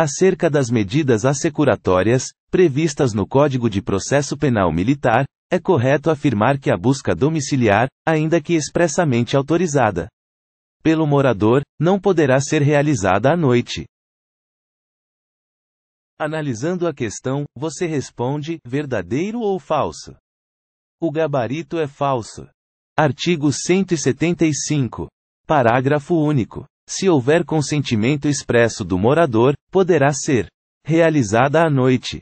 acerca das medidas assecuratórias, previstas no Código de Processo Penal Militar, é correto afirmar que a busca domiciliar, ainda que expressamente autorizada pelo morador, não poderá ser realizada à noite. Analisando a questão, você responde: verdadeiro ou falso? O gabarito é falso. Artigo 175. Parágrafo único se houver consentimento expresso do morador, poderá ser realizada à noite.